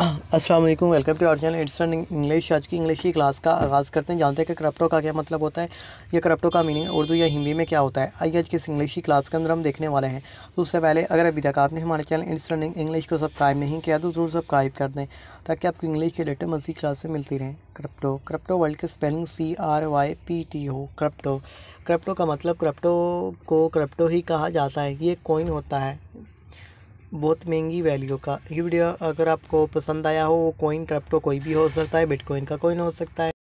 अस्सलाम वालेकुम welcome to our channel instant English आज की इंग्लिश की क्लास का आगाज़ करते हैं जानते हैं कि करप्टो का क्या मतलब होता है या करप्टो का मीनिंग उर्दू या हिंदी में क्या होता है आइए आज किस इस इंग्लिश की क्लास के अंदर हम देखने वाले हैं तो उससे पहले अगर अभी तक आपने हमारे चैनल इंस्टेंट इंग्लिश को सब्सक्राइब नहीं किया तो ज़रूर सब्सक्राइब कर दें ताकि आपको इंग्लिश के रिलेटेड मजीद क्लासें मिलती रहें करप्टो करप्टो वर्ल्ड के spelling C R Y P T O crypto crypto का मतलब करप्टो को करप्टो ही कहा जाता है ये कोइन होता है बहुत महंगी वैल्यू का ये वीडियो अगर आपको पसंद आया हो कॉइन क्रिप्टो कोई भी हो सकता है बिटकॉइन का कोइन हो सकता है